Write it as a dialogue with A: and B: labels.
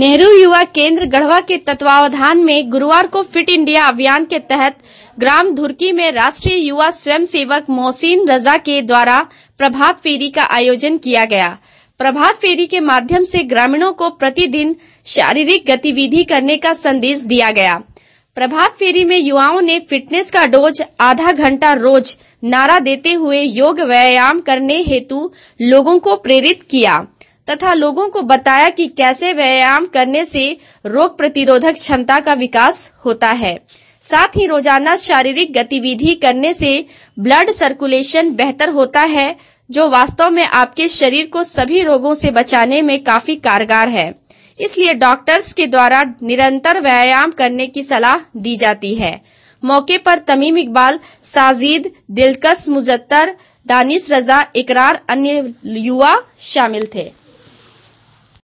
A: नेहरू युवा केंद्र गढ़वा के तत्वावधान में गुरुवार को फिट इंडिया अभियान के तहत ग्राम धुरकी में राष्ट्रीय युवा स्वयंसेवक मोहसिन रजा के द्वारा प्रभात फेरी का आयोजन किया गया प्रभात फेरी के माध्यम से ग्रामीणों को प्रतिदिन शारीरिक गतिविधि करने का संदेश दिया गया प्रभात फेरी में युवाओं ने फिटनेस का डोज आधा घंटा रोज नारा देते हुए योग व्यायाम करने हेतु लोगों को प्रेरित किया तथा लोगों को बताया कि कैसे व्यायाम करने से रोग प्रतिरोधक क्षमता का विकास होता है साथ ही रोजाना शारीरिक गतिविधि करने से ब्लड सर्कुलेशन बेहतर होता है जो वास्तव में आपके शरीर को सभी रोगों से बचाने में काफी कारगर है इसलिए डॉक्टर्स के द्वारा निरंतर व्यायाम करने की सलाह दी जाती है मौके पर तमीम इकबाल साजिद दिलकश मुजत्तर दानिश रजा इकरार अन्य युवा शामिल थे